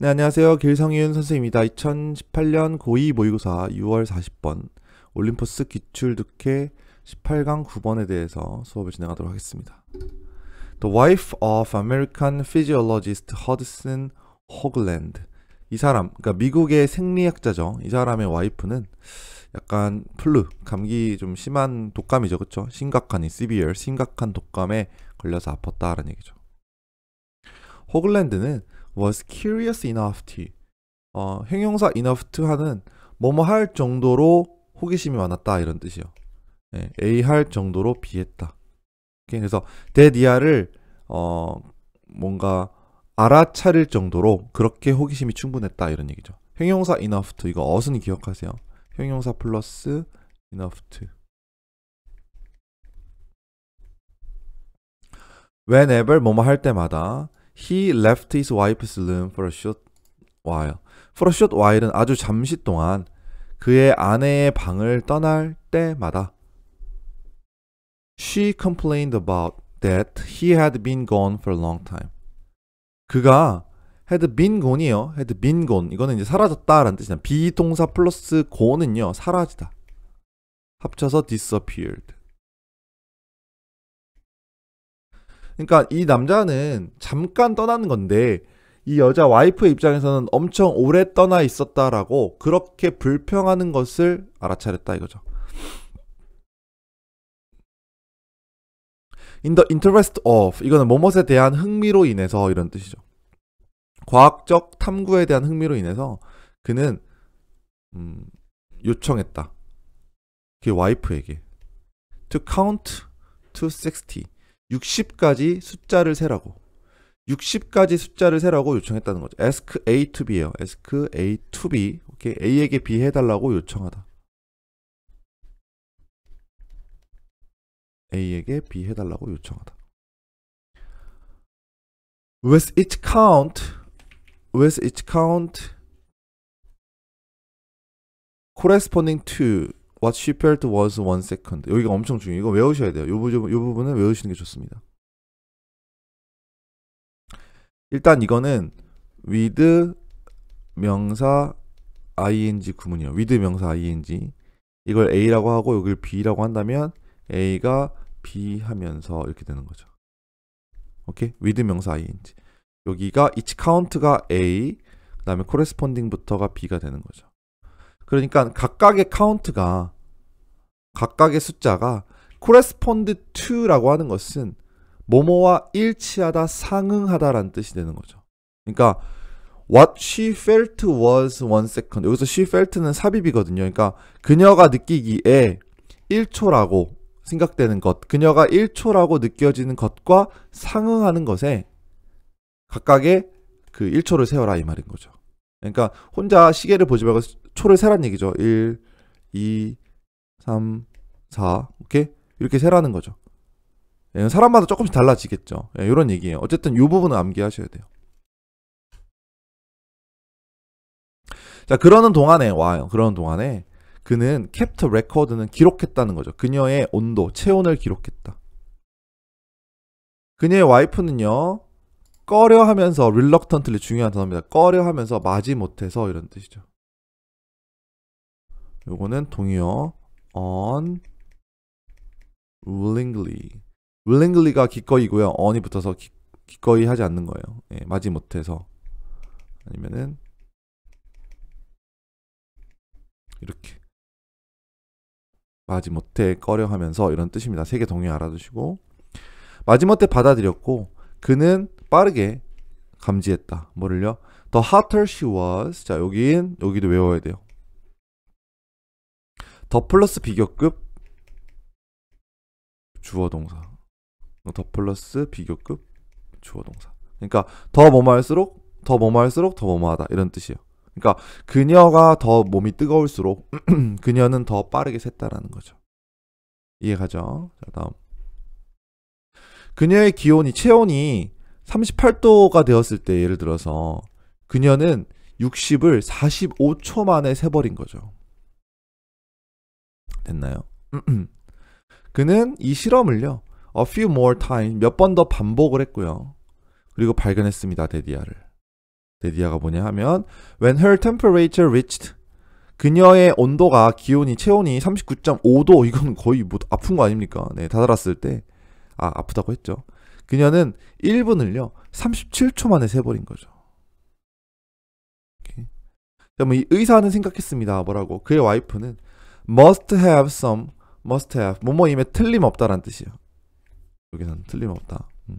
네, 안녕하세요. 길성윤 선생입니다 2018년 고2 모의고사 6월 40번 올림포스 기출득회 18강 9번에 대해서 수업을 진행하도록 하겠습니다. The wife of American physiologist Hudson Hogland 이 사람, 그러니까 미국의 생리학자죠. 이 사람의 와이프는 약간 플루, 감기 좀 심한 독감이죠. 그쵸? 심각한, 이 severe, 심각한 독감에 걸려서 아팠다라는 얘기죠. 호글랜드는 was curious enough to 어, 형용사 enough to 하는 뭐뭐 할 정도로 호기심이 많았다 이런 뜻이요. 예, A 할 정도로 비했다. 그래서 데디아를 어, 뭔가 알아차릴 정도로 그렇게 호기심이 충분했다 이런 얘기죠. 형용사 enough to 이거 어순이 기억하세요. 형용사 플러스 enough to. whenever 뭐뭐 할 때마다 He left his wife's room for a short while. For a short while은 아주 잠시 동안 그의 아내의 방을 떠날 때마다 She complained about that he had been gone for a long time. 그가 had been gone이요. had been gone. 이거는 이제 사라졌다라는 뜻이잖아 비동사 플러스 gone은요. 사라지다. 합쳐서 disappeared. 그러니까 이 남자는 잠깐 떠나는 건데 이 여자 와이프 입장에서는 엄청 오래 떠나 있었다라고 그렇게 불평하는 것을 알아차렸다 이거죠. In the interest of 이거는 뭐뭇에 대한 흥미로 인해서 이런 뜻이죠. 과학적 탐구에 대한 흥미로 인해서 그는 음, 요청했다. 그 와이프에게 to count to 60 60까지 숫자를 세라고 60까지 숫자를 세라고 요청했다는 거죠. ask A to B예요. ask A to B. 오케이. A에게 B 해달라고 요청하다. A에게 B 해달라고 요청하다. with each count with each count corresponding to What she felt was one second. 여기가 엄청 중요해요. 이거 외우셔야 돼요. 요, 요, 요 부분은 외우시는 게 좋습니다. 일단 이거는 with 명사 ing 구문이요. with 명사 ing. 이걸 a라고 하고 여기를 b라고 한다면 a가 b 하면서 이렇게 되는 거죠. 오케이? with 명사 ing. 여기가 each count가 a, 그 다음에 corresponding부터가 b가 되는 거죠. 그러니까 각각의 카운트가 각각의 숫자가 correspond to라고 하는 것은 뭐뭐와 일치하다, 상응하다라는 뜻이 되는 거죠. 그러니까 what she felt was one second. 여기서 she felt는 삽입이거든요. 그러니까 그녀가 느끼기에 1초라고 생각되는 것, 그녀가 1초라고 느껴지는 것과 상응하는 것에 각각의 그 1초를 세워라 이 말인 거죠. 그러니까 혼자 시계를 보지 말고 초를 세란 얘기죠. 1, 2, 3, 4 오케이? 이렇게 세라는 거죠. 예, 사람마다 조금씩 달라지겠죠. 이런 예, 얘기예요. 어쨌든 이 부분은 암기하셔야 돼요. 자, 그러는 동안에 와요. 그러는 동안에 그는 캡터 레코드는 기록했다는 거죠. 그녀의 온도, 체온을 기록했다. 그녀의 와이프는요. 꺼려 하면서 릴럭턴 u c 중요한 단어입니다. 꺼려 하면서 마지 못해서 이런 뜻이죠. 요거는 동의어 on willingly. willingly가 기꺼이고요. on이 붙어서 기, 꺼이 하지 않는 거예요. 예, 마지 못해서 아니면은 이렇게 마지 못해 꺼려 하면서 이런 뜻입니다. 세 개 동요 알아두시고 마지못해 받아들였고 그는 빠르게 감지했다. 뭐를요? The hotter she was. 자, 여긴 여기도 외워야 돼요. 더 플러스 비교급 주어 동사 어, 더 플러스 비교급 주어 동사 그러니까 더 뭐뭐 할수록 더 뭐뭐 할수록 더 뭐뭐 하다 이런 뜻이에요 그러니까 그녀가 더 몸이 뜨거울수록 그녀는 더 빠르게 샜다라는 거죠 이해가죠? 자 다음 그녀의 기온이 체온이 38도가 되었을 때 예를 들어서 그녀는 60을 45초 만에 세버린 거죠 됐나요? 그는 이 실험을요. a few more times 몇 번 더 반복을 했고요. 그리고 발견했습니다. 데디아를. 데디아가 뭐냐 하면 when her temperature reached 그녀의 온도가 기온이 체온이 39.5도 이건 거의 뭐 아픈 거 아닙니까? 네, 다다랐을 때 아, 아프다고 했죠. 그녀는 1분을요. 37초 만에 세 버린 거죠. 그러면 뭐 이 의사는 생각했습니다. 뭐라고? 그의 와이프는 must have some, must have 뭐뭐임에 틀림없다란 뜻이에요. 여기는 틀림없다. 음.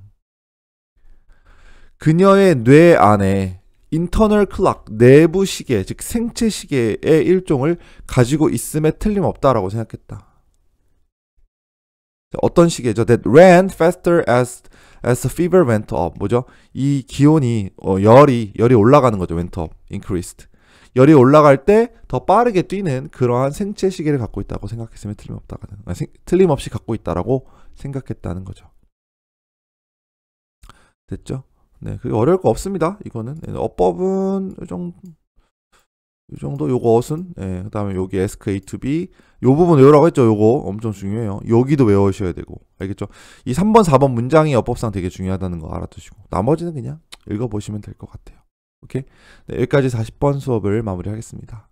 그녀의 뇌 안에 인터널 클락 내부 시계 즉 생체 시계의 일종을 가지고 있음에 틀림없다라고 생각했다. 어떤 시계죠? That ran faster as as the fever went up. 뭐죠? 이 기온이 어, 열이 열이 올라가는 거죠. went up, increased. 열이 올라갈 때 더 빠르게 뛰는 그러한 생체 시계를 갖고 있다고 생각했으면 틀림없다가 아, 틀림없이 갖고 있다라고 생각했다는 거죠. 됐죠? 네, 그 어려울 거 없습니다. 이거는 네, 어법은 이 정도, 이 정도 요거 어순, 네, 그다음에 여기 SK 2 B 요 부분 외우라고 했죠. 요거 엄청 중요해요. 여기도 외우셔야 되고 알겠죠? 이 3번, 4번 문장이 어법상 되게 중요하다는 거 알아두시고 나머지는 그냥 읽어보시면 될 것 같아요. 오케이. 네, 여기까지 40번 수업을 마무리하겠습니다.